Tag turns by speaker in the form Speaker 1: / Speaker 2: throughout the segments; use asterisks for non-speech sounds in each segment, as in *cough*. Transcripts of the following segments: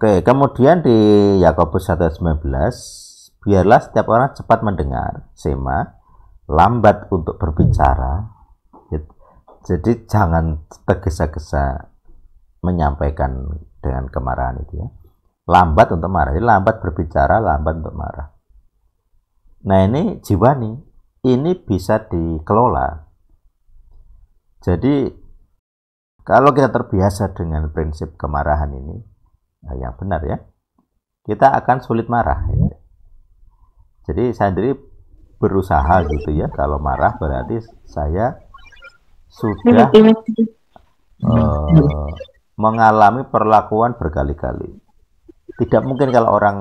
Speaker 1: Oke, kemudian di Yakobus 1:19, biarlah setiap orang cepat mendengar, sema, lambat untuk berbicara. Jadi jangan tergesa-gesa menyampaikan dengan kemarahan itu ya. Lambat untuk marah, jadi lambat berbicara, lambat untuk marah. Nah ini jiwa nih, ini bisa dikelola. Jadi kalau kita terbiasa dengan prinsip kemarahan ini, nah, yang benar ya kita akan sulit marah ya. jadi saya sendiri berusaha gitu ya kalau marah berarti saya sudah uh, mengalami perlakuan berkali-kali tidak mungkin kalau orang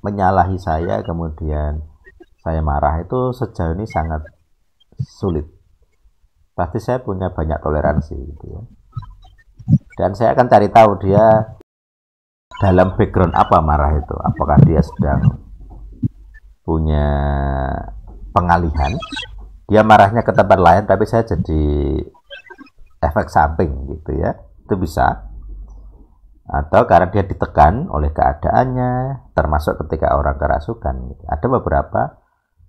Speaker 1: menyalahi saya kemudian saya marah itu sejauh ini sangat sulit pasti saya punya banyak toleransi gitu ya dan saya akan cari tahu dia dalam background apa marah itu? Apakah dia sedang punya pengalihan? Dia marahnya ke tempat lain, tapi saya jadi efek samping gitu ya. Itu bisa. Atau karena dia ditekan oleh keadaannya, termasuk ketika orang kerasukan. Ada beberapa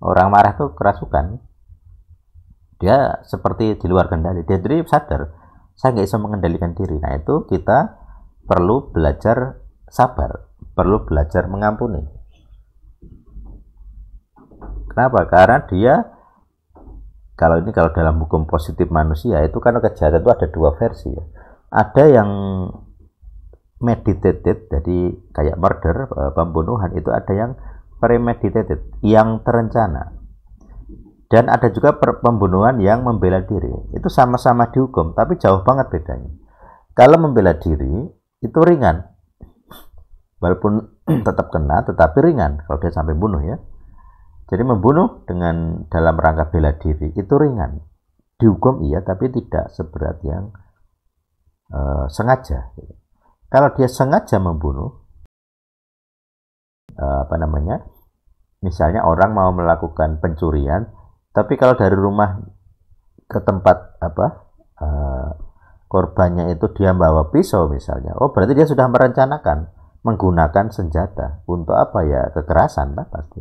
Speaker 1: orang marah tuh kerasukan. Dia seperti di luar kendali. Dia sendiri sadar, saya nggak bisa mengendalikan diri. Nah itu kita perlu belajar sabar perlu belajar mengampuni. Kenapa? Karena dia kalau ini kalau dalam hukum positif manusia itu karena kejahatan itu ada dua versi ya. Ada yang meditated jadi kayak murder e, pembunuhan itu ada yang premeditated yang terencana dan ada juga pembunuhan yang membela diri itu sama-sama dihukum tapi jauh banget bedanya kalau membela diri itu ringan walaupun *clears throat* tetap kena tetapi ringan kalau dia sampai bunuh ya jadi membunuh dengan dalam rangka bela diri itu ringan dihukum iya tapi tidak seberat yang uh, sengaja gitu. kalau dia sengaja membunuh uh, apa namanya misalnya orang mau melakukan pencurian tapi kalau dari rumah ke tempat apa uh, korbannya itu dia bawa pisau misalnya oh berarti dia sudah merencanakan menggunakan senjata untuk apa ya kekerasan lah pasti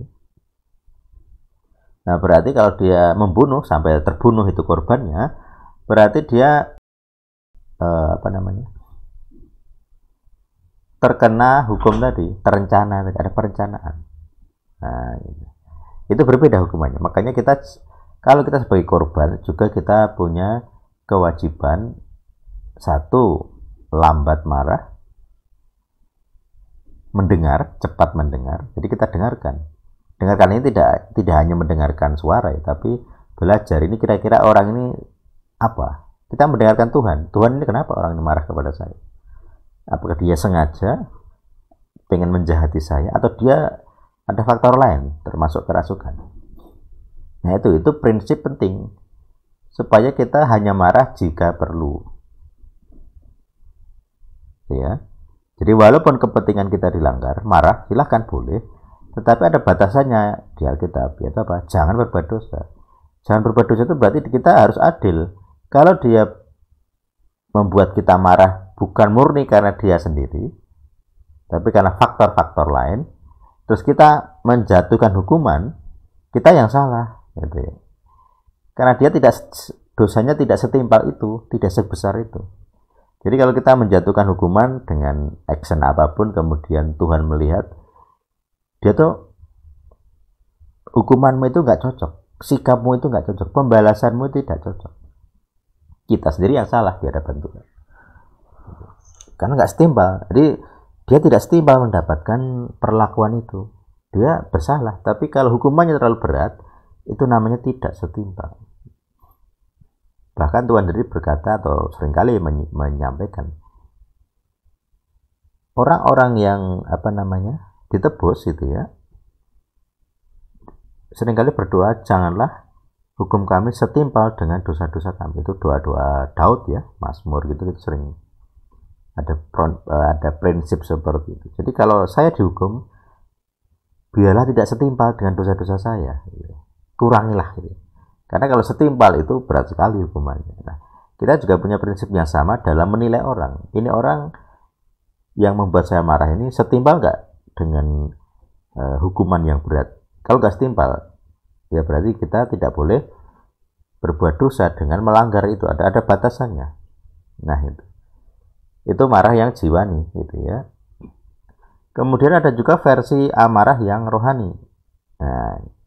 Speaker 1: nah berarti kalau dia membunuh sampai terbunuh itu korbannya berarti dia eh, apa namanya terkena hukum tadi terencana ada perencanaan nah ini. itu berbeda hukumannya makanya kita kalau kita sebagai korban juga kita punya kewajiban satu lambat marah mendengar, cepat mendengar. Jadi kita dengarkan. Dengarkan ini tidak tidak hanya mendengarkan suara ya, tapi belajar ini kira-kira orang ini apa? Kita mendengarkan Tuhan. Tuhan ini kenapa orang ini marah kepada saya? Apakah dia sengaja pengen menjahati saya atau dia ada faktor lain termasuk kerasukan? Nah itu itu prinsip penting supaya kita hanya marah jika perlu. Ya. Jadi walaupun kepentingan kita dilanggar, marah silahkan boleh, tetapi ada batasannya di Alkitab yaitu apa? Jangan berbuat dosa. Jangan berbuat dosa itu berarti kita harus adil. Kalau dia membuat kita marah bukan murni karena dia sendiri, tapi karena faktor-faktor lain, terus kita menjatuhkan hukuman, kita yang salah, gitu ya. Karena dia tidak dosanya tidak setimpal itu, tidak sebesar itu. Jadi kalau kita menjatuhkan hukuman dengan action apapun kemudian Tuhan melihat dia tuh hukumanmu itu nggak cocok, sikapmu itu nggak cocok, pembalasanmu tidak cocok. Kita sendiri yang salah di hadapan Tuhan. Karena nggak setimpal, jadi dia tidak setimpal mendapatkan perlakuan itu. Dia bersalah, tapi kalau hukumannya terlalu berat, itu namanya tidak setimpal. Bahkan Tuhan sendiri berkata atau seringkali menyampaikan orang-orang yang apa namanya ditebus itu ya seringkali berdoa janganlah hukum kami setimpal dengan dosa-dosa kami itu doa-doa Daud ya Mazmur gitu itu sering ada eh, ada prinsip seperti itu jadi kalau saya dihukum biarlah tidak setimpal dengan dosa-dosa saya gitu. kurangilah gitu. Karena kalau setimpal itu berat sekali hukumannya. Nah, kita juga punya prinsip yang sama dalam menilai orang. Ini orang yang membuat saya marah ini setimpal nggak dengan uh, hukuman yang berat? Kalau nggak setimpal, ya berarti kita tidak boleh berbuat dosa dengan melanggar itu. Ada ada batasannya. Nah itu itu marah yang jiwa nih, gitu ya. Kemudian ada juga versi amarah yang rohani. Nah,